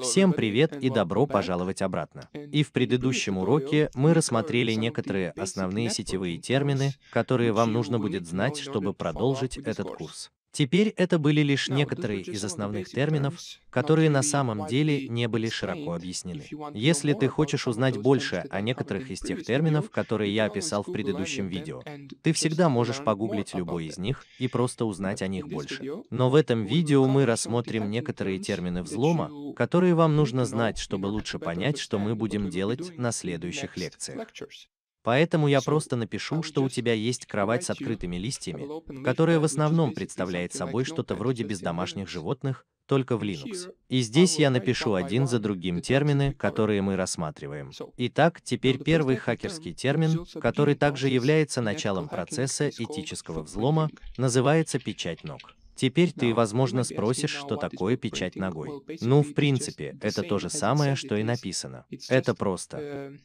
Всем привет и добро пожаловать обратно. И в предыдущем уроке мы рассмотрели некоторые основные сетевые термины, которые вам нужно будет знать, чтобы продолжить этот курс. Теперь это были лишь некоторые из основных терминов, которые на самом деле не были широко объяснены. Если ты хочешь узнать больше о некоторых из тех терминов, которые я описал в предыдущем видео, ты всегда можешь погуглить любой из них и просто узнать о них больше. Но в этом видео мы рассмотрим некоторые термины взлома, которые вам нужно знать, чтобы лучше понять, что мы будем делать на следующих лекциях. Поэтому я просто напишу, что у тебя есть кровать с открытыми листьями, которая в основном представляет собой что-то вроде бездомашних животных, только в Linux. И здесь я напишу один за другим термины, которые мы рассматриваем. Итак, теперь первый хакерский термин, который также является началом процесса этического взлома, называется печать ног. Теперь ты, возможно, спросишь, что такое печать ногой. Ну, в принципе, это то же самое, что и написано. Это просто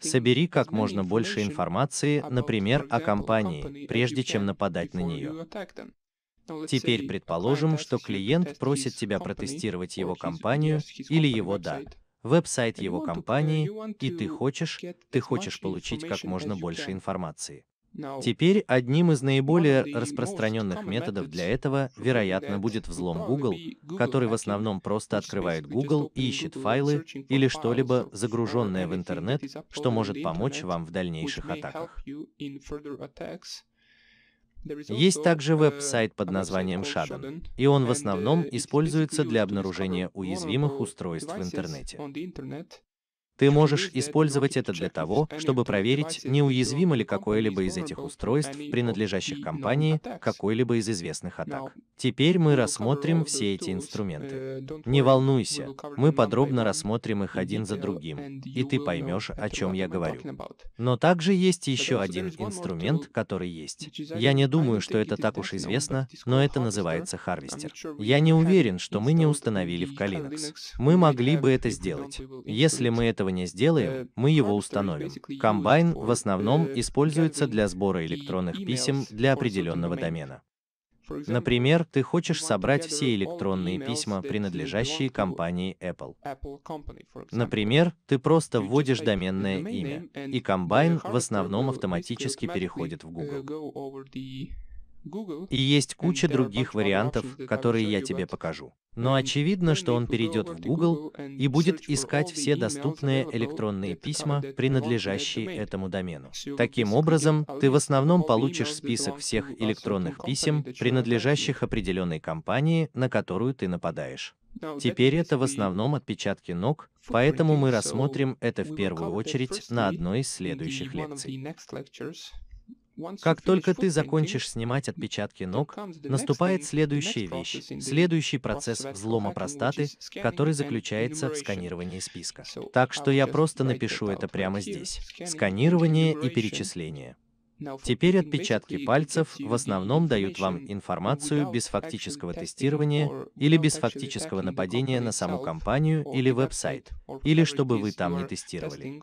Собери как можно больше информации, например, о компании, прежде чем нападать на нее. Ну Теперь предположим, что клиент просит тебя протестировать его компанию или его да, веб-сайт его компании, и ты хочешь, ты хочешь получить как можно больше информации. Теперь одним из наиболее распространенных методов для этого, вероятно, будет взлом Google, который в основном просто открывает Google и ищет файлы или что-либо загруженное в интернет, что может помочь вам в дальнейших атаках. Есть также uh, веб-сайт под названием Shadow, и он в основном uh, используется для обнаружения уязвимых устройств в интернете. Ты можешь использовать это для того, чтобы проверить, неуязвимо ли какое-либо из этих устройств, принадлежащих компании, какой-либо из известных атак. Теперь мы ну, рассмотрим все эти э, инструменты. Э, не волнуйся, мы подробно рассмотрим их один за другим, и ты поймешь, о чем я говорю. Но также есть еще один инструмент, который есть. Я не думаю, что это так уж известно, но это называется харвестер. Я не уверен, что мы не установили в Калинокс. Мы могли бы это сделать. Если мы этого не сделаем, э, мы его установим. Комбайн в основном используется для сбора электронных писем для определенного домена. Например, ты хочешь собрать все электронные письма, принадлежащие компании Apple. Например, ты просто вводишь доменное имя, и комбайн в основном автоматически переходит в Google. И есть куча э, других вариантов, которые я тебе покажу. Но очевидно, что он перейдет в Google и будет искать все доступные электронные письма, принадлежащие этому домену. Таким образом, ты в основном получишь список всех электронных писем, принадлежащих определенной компании, на которую ты нападаешь. Теперь это в основном отпечатки ног, поэтому мы рассмотрим это в первую очередь на одной из следующих лекций. Как только ты закончишь снимать отпечатки ног, наступает следующая вещь, следующий процесс взлома простаты, который заключается в сканировании списка. Так что я просто напишу это прямо здесь. Сканирование и перечисление. Теперь отпечатки пальцев в основном дают вам информацию без фактического тестирования или без фактического нападения на саму компанию или веб-сайт, или чтобы вы там не тестировали.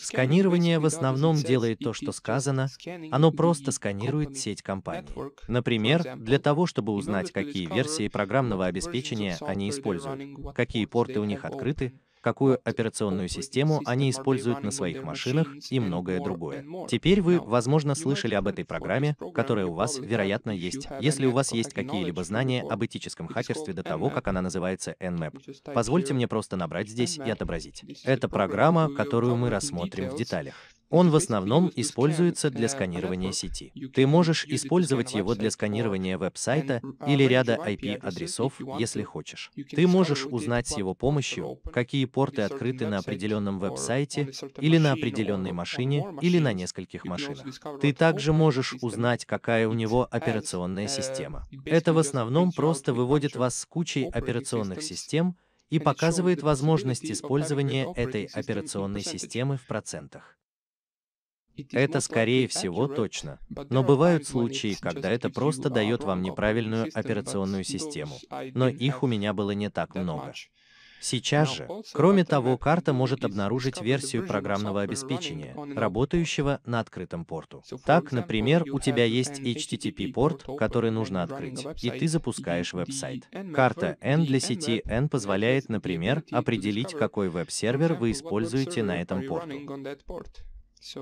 Сканирование в основном делает то, что сказано, оно просто сканирует сеть компании. Например, для того, чтобы узнать, какие версии программного обеспечения они используют, какие порты у них открыты, какую операционную систему они используют на своих машинах и многое другое. Теперь вы, возможно, слышали об этой программе, которая у вас, вероятно, есть, если у вас есть какие-либо знания об этическом хакерстве до того, как она называется Nmap. Позвольте мне просто набрать здесь и отобразить. Это программа, которую мы рассмотрим в деталях. Он в основном используется для сканирования сети. Ты можешь использовать его для сканирования веб-сайта или ряда IP-адресов, если хочешь. Ты можешь узнать с его помощью, какие порты открыты на определенном веб-сайте или на определенной машине или на нескольких машинах. Ты также можешь узнать, какая у него операционная система. Это в основном просто выводит вас с кучей операционных систем, и показывает возможность использования этой операционной системы в процентах. Это, скорее всего, точно. Но бывают случаи, когда это просто а дает вам неправильную операционную систему. Но их у меня было не так много. Сейчас же, кроме того, карта может обнаружить версию программного обеспечения, работающего на открытом порту. Так, например, у тебя есть HTTP-порт, который нужно открыть, и ты запускаешь веб-сайт. Карта N для сети N позволяет, например, определить, какой веб-сервер вы используете на этом порту.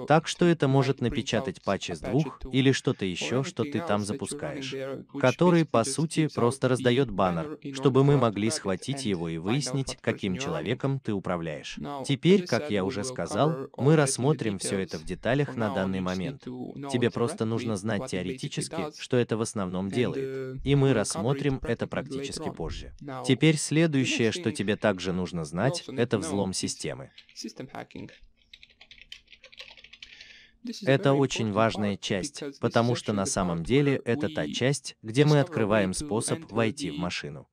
Так что это может напечатать патч из двух или что-то еще, что ты там запускаешь, который, по сути, просто раздает баннер, чтобы мы могли схватить его и выяснить, каким человеком ты управляешь. Теперь, как я уже сказал, мы рассмотрим все это в деталях на данный момент. Тебе просто нужно знать теоретически, что это в основном делает, uh, и мы рассмотрим это практически позже. Теперь следующее, что тебе также нужно знать, это взлом системы. Это очень важная часть, потому что на самом деле это та часть, где мы открываем способ войти в машину.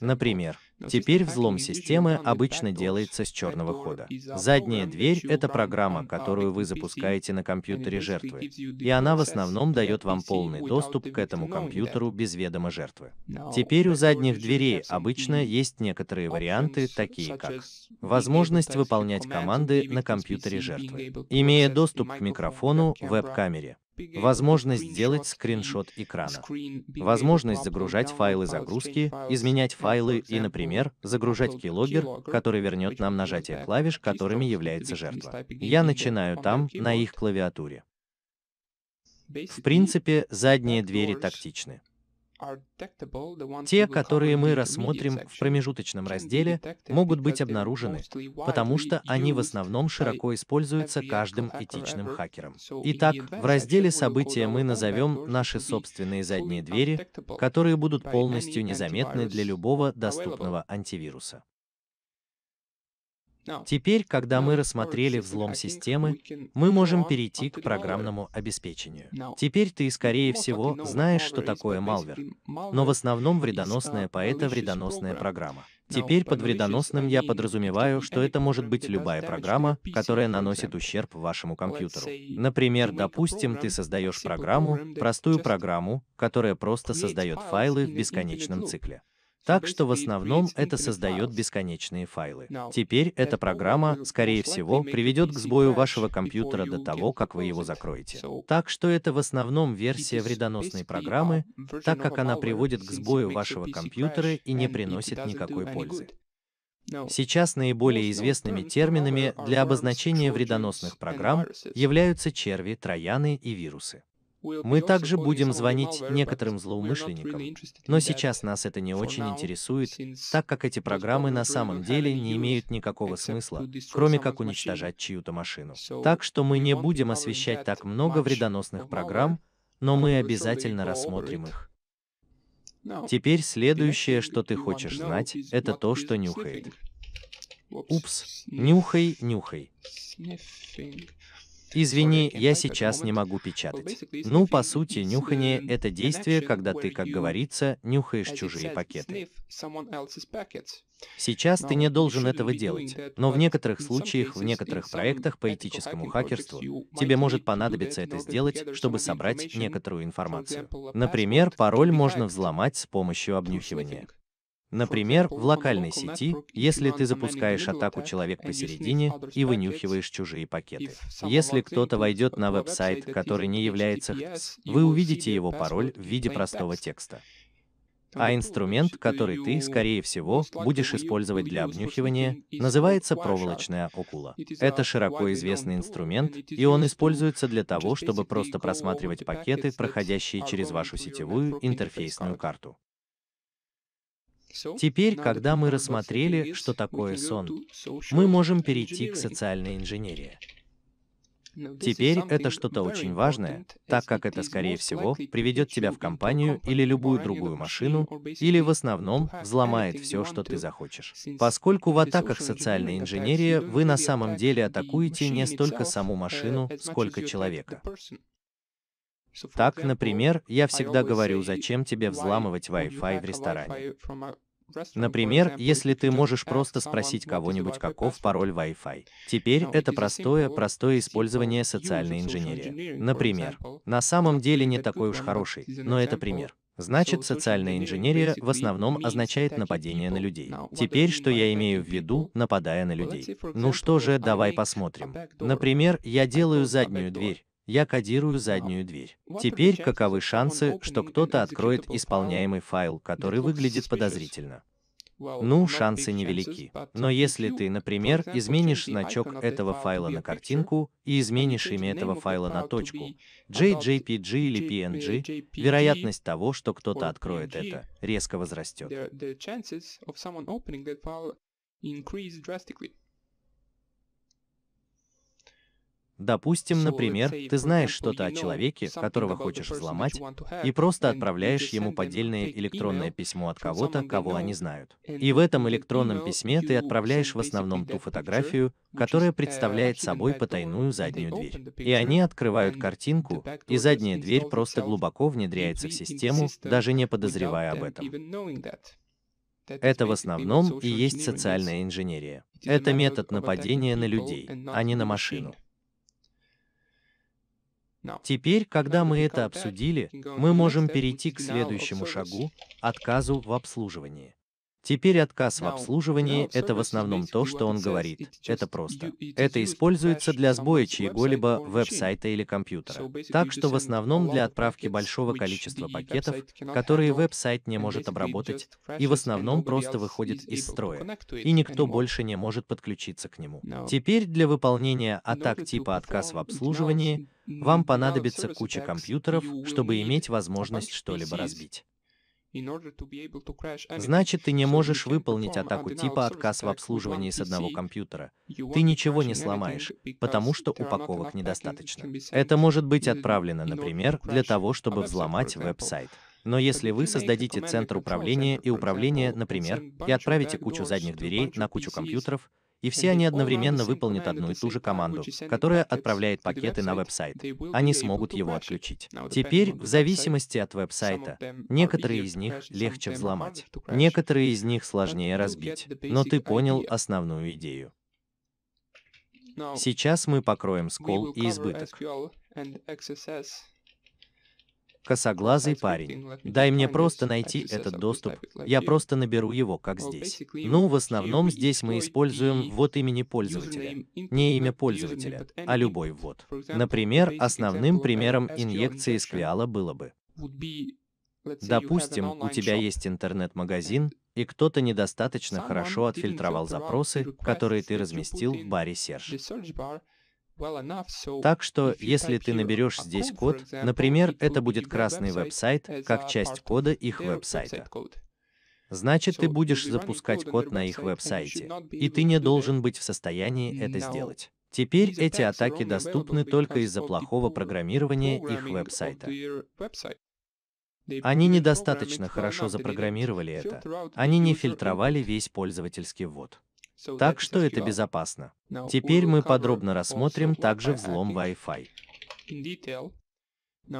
Например, Теперь взлом системы обычно делается с черного хода. Задняя дверь — это программа, которую вы запускаете на компьютере жертвы, и она в основном дает вам полный доступ к этому компьютеру без ведома жертвы. Теперь у задних дверей обычно есть некоторые варианты, такие как возможность выполнять команды на компьютере жертвы, имея доступ к микрофону, веб-камере, возможность сделать скриншот экрана, возможность загружать файлы загрузки, изменять файлы и, например, загружать keylogger, который вернет нам нажатие клавиш, которыми является жертва. Я начинаю там, на их клавиатуре. В принципе, задние двери тактичны. Те, которые мы рассмотрим в промежуточном разделе, могут быть обнаружены, потому что они в основном широко используются каждым этичным хакером. Итак, в разделе «События» мы назовем наши собственные задние двери, которые будут полностью незаметны для любого доступного антивируса. Теперь, когда мы рассмотрели взлом системы, мы можем перейти к программному обеспечению. Теперь ты, скорее всего, знаешь, что такое малвер. Но в основном вредоносная поэта вредоносная программа. Теперь под вредоносным я подразумеваю, что это может быть любая программа, которая наносит ущерб вашему компьютеру. Например, допустим, ты создаешь программу, простую программу, которая просто создает файлы в бесконечном цикле. Так что в основном это создает бесконечные файлы. Теперь эта программа, скорее всего, приведет к сбою вашего компьютера до того, как вы его закроете. Так что это в основном версия вредоносной программы, так как она приводит к сбою вашего компьютера и не приносит никакой пользы. Сейчас наиболее известными терминами для обозначения вредоносных программ являются черви, трояны и вирусы. Мы также будем звонить некоторым злоумышленникам, но сейчас нас это не очень интересует, так как эти программы на самом деле не имеют никакого смысла, кроме как уничтожать чью-то машину. Так что мы не будем освещать так много вредоносных программ, но мы обязательно рассмотрим их. Теперь следующее, что ты хочешь знать, это то, что нюхает. Упс, нюхай, нюхай. Извини, я сейчас не могу печатать. Ну, по сути, нюхание — это действие, когда ты, как говорится, нюхаешь чужие пакеты. Сейчас ты не должен этого делать, но в некоторых случаях, в некоторых проектах по этическому хакерству тебе может понадобиться это сделать, чтобы собрать некоторую информацию. Например, пароль можно взломать с помощью обнюхивания. Например, в локальной сети, если ты запускаешь атаку «Человек посередине» и вынюхиваешь чужие пакеты. Если кто-то войдет на веб-сайт, который не является HTTPS, вы увидите его пароль в виде простого текста. А инструмент, который ты, скорее всего, будешь использовать для обнюхивания, называется проволочная окула. Это широко известный инструмент, и он используется для того, чтобы просто просматривать пакеты, проходящие через вашу сетевую интерфейсную карту. Теперь, когда мы рассмотрели, что такое сон, мы можем перейти к социальной инженерии. Теперь это что-то очень важное, так как это, скорее всего, приведет тебя в компанию или любую другую машину, или в основном взломает все, что ты захочешь. Поскольку в атаках социальной инженерии вы на самом деле атакуете не столько саму uh, машину, сколько человека. Так, например, я всегда говорю, зачем тебе взламывать Wi-Fi в ресторане. Например, если ты можешь просто спросить кого-нибудь, каков пароль Wi-Fi. Теперь это простое, простое использование социальной инженерии. Например, на самом деле не такой уж хороший, но это пример. Значит, социальная инженерия в основном означает нападение на людей. Теперь, что я имею в виду, нападая на людей? Ну что же, давай посмотрим. Например, я делаю заднюю дверь, я кодирую заднюю дверь. А, Теперь каковы шансы, что кто-то откроет исполняемый файл, ну который выглядит подозрительно? Ну, ну, шансы невелики. Но если ты, например, изменишь значок этого файла на картинку и изменишь имя этого файла на точку, JJPG или PNG, вероятность того, что кто-то откроет это, резко возрастет. Допустим, например, ты знаешь что-то о человеке, которого хочешь взломать, и просто отправляешь ему поддельное электронное письмо от кого-то, кого они знают. И в этом электронном письме ты отправляешь в основном ту фотографию, которая uh, представляет собой потайную заднюю дверь. И они открывают картинку, и задняя дверь просто глубоко внедряется в систему, даже не подозревая об этом. Это в основном и есть социальная инженерия. Это метод нападения на людей, а не на машину. Теперь, когда мы это обсудили, мы можем перейти к следующему шагу – отказу в обслуживании. Теперь отказ в обслуживании – это в основном то, что он говорит. Это просто. Это используется для сбоя чьего-либо веб-сайта или компьютера. Так что в основном для отправки большого количества пакетов, которые веб-сайт не может обработать, и в основном просто выходит из строя, и никто больше не может подключиться к нему. Теперь для выполнения атак типа отказ в обслуживании – вам понадобится куча компьютеров, чтобы иметь возможность что-либо разбить. Значит, ты не можешь выполнить атаку типа отказ в обслуживании с одного компьютера. Ты ничего не сломаешь, потому что упаковок недостаточно. Это может быть отправлено, например, для того, чтобы взломать веб-сайт. Но если вы создадите центр управления и управления, например, и отправите кучу задних дверей на кучу компьютеров, и все они одновременно выполнят одну и ту же команду, которая отправляет пакеты на веб-сайт. Они смогут его отключить. Теперь, в зависимости от веб-сайта, некоторые из них легче взломать, некоторые из них сложнее разбить, но ты понял основную идею. Сейчас мы покроем скол и избыток. Косоглазый парень. Дай мне просто найти этот доступ. Я просто наберу его, как здесь. Ну, в основном здесь мы используем вот имени пользователя. Не имя пользователя, а любой ввод. Например, основным примером инъекции SQL было бы. Допустим, у тебя есть интернет-магазин, и кто-то недостаточно хорошо отфильтровал запросы, которые ты разместил в баре Серж. Так что, если ты наберешь здесь код, например, это будет красный веб-сайт, как часть кода их веб-сайта. Значит, ты будешь запускать код на их веб-сайте, и ты не должен быть в состоянии это сделать. Теперь эти атаки доступны только из-за плохого программирования их веб-сайта. Uh, Они недостаточно хорошо запрограммировали это. Они не фильтровали весь пользовательский ввод. Так что это безопасно. Теперь мы подробно рассмотрим также взлом Wi-Fi.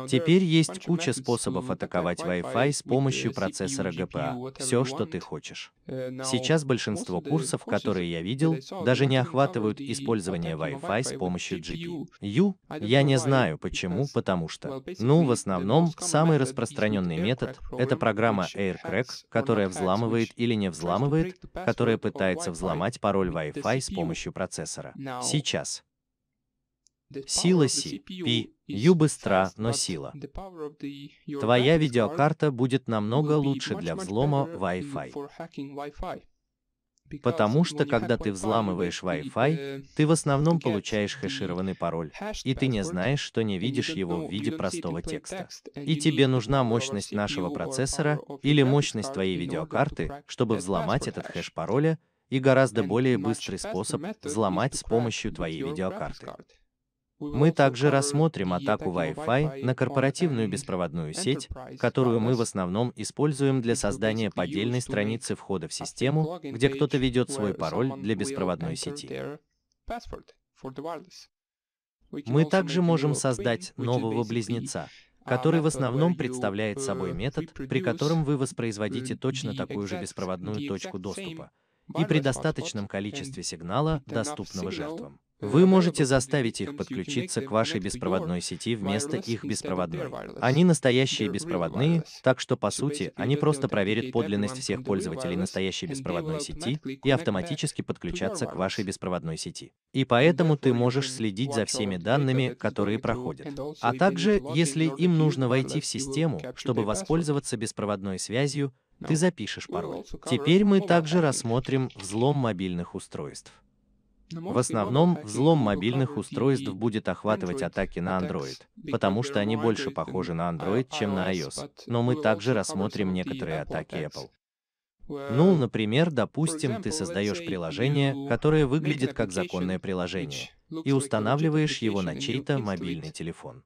Теперь есть куча способов атаковать Wi-Fi с помощью процессора GPA, все, что ты хочешь. Сейчас большинство курсов, которые я видел, даже не охватывают использование Wi-Fi с помощью GPU. Я не знаю почему, потому что, ну, в основном, самый распространенный метод — это программа AirCrack, которая взламывает или не взламывает, которая пытается взломать пароль Wi-Fi с помощью процессора. Сейчас. Сила си, пи, Ю быстра, но сила. Твоя видеокарта будет намного лучше для взлома Wi-Fi. Потому что, когда ты взламываешь Wi-Fi, uh, ты в основном получаешь хэшированный пароль, и ты не знаешь, что не видишь его в виде простого текста. И тебе нужна мощность нашего процессора или мощность твоей видеокарты, чтобы взломать этот хэш пароля, и гораздо более быстрый способ взломать с помощью твоей видеокарты. Мы также рассмотрим атаку Wi-Fi на корпоративную беспроводную сеть, которую мы в основном используем для создания поддельной страницы входа в систему, где кто-то ведет свой пароль для беспроводной сети. Мы также можем создать нового близнеца, который в основном представляет э, собой метод, при котором вы воспроизводите точно такую же беспроводную точку доступа и при достаточном количестве сигнала, доступного жертвам. Вы можете заставить их подключиться к вашей беспроводной сети вместо их беспроводной. Они настоящие беспроводные, так что, по сути, они просто проверят подлинность всех пользователей настоящей беспроводной сети и автоматически подключатся к вашей беспроводной сети. И поэтому ты можешь следить за всеми данными, которые проходят. А также, если им нужно войти в систему, чтобы воспользоваться беспроводной связью, ты запишешь пароль. Теперь мы также рассмотрим взлом мобильных устройств. В основном, взлом мобильных устройств будет охватывать атаки на Android, потому что они больше похожи на а, Android, чем на iOS. Но мы также рассмотрим некоторые атаки Apple. Ну, например, допустим, ты создаешь приложение, которое выглядит как законное приложение, и устанавливаешь его на чей-то мобильный телефон.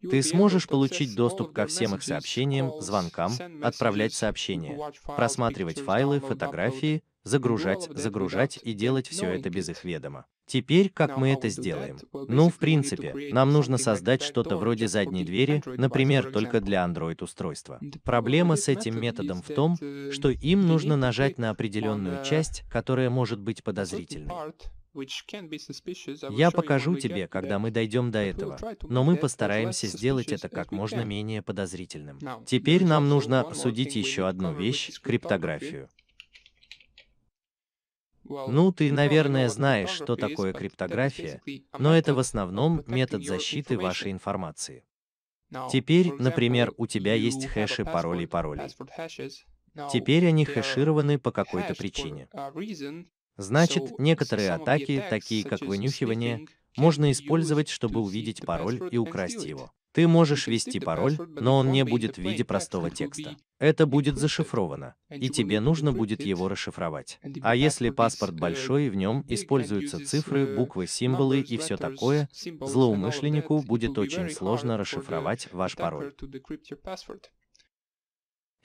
Ты сможешь получить доступ ко всем их сообщениям, звонкам, отправлять сообщения, просматривать файлы, фотографии, загружать, загружать и делать все это без их ведома. Теперь как мы это сделаем? Ну, в принципе, нам нужно создать что-то вроде задней двери, например, только для Android-устройства. Проблема с этим методом в том, э, что им нужно нажать на определенную э, часть, которая может быть подозрительной. Я покажу тебе, когда мы дойдем до этого, но мы постараемся сделать это как можно менее подозрительным. Теперь нам нужно обсудить еще одну вещь — криптографию. Ну, ты, наверное, знаешь, что такое uh, криптография, но это в основном метод защиты вашей информации. Теперь, например, у тебя есть хэши паролей паролей. Теперь они хэшированы по какой-то причине. Значит, некоторые атаки, такие как вынюхивание, можно использовать, чтобы увидеть пароль и украсть его. Ты можешь ввести пароль, но он не будет в виде простого текста. Это будет зашифровано, и тебе нужно будет его расшифровать. А если паспорт большой и в нем используются цифры, буквы, символы и все такое, злоумышленнику будет очень сложно расшифровать ваш пароль.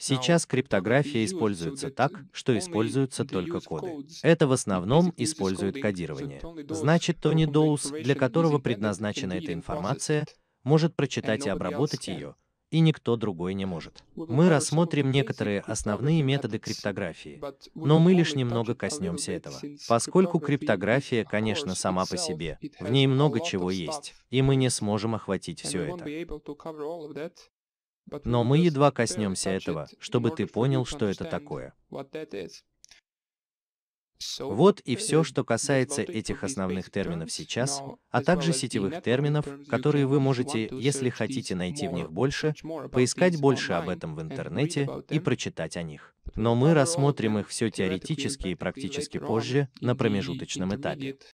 Сейчас криптография используется так, что используются только коды. Это в основном использует кодирование. Значит, Тони Доус, для которого предназначена эта информация, может прочитать и обработать ее, и никто другой не может. Мы рассмотрим некоторые основные методы криптографии, но мы лишь немного коснемся этого. Поскольку криптография, конечно, сама по себе, в ней много чего есть, и мы не сможем охватить все это. Но мы едва коснемся этого, чтобы ты понял, что это такое. Вот и э, все, что касается этих основных терминов сейчас, а также сетевых терминов, которые вы можете, если хотите найти в них больше, поискать больше об этом в интернете и прочитать о них. Но мы рассмотрим их все теоретически и практически позже, на промежуточном этапе.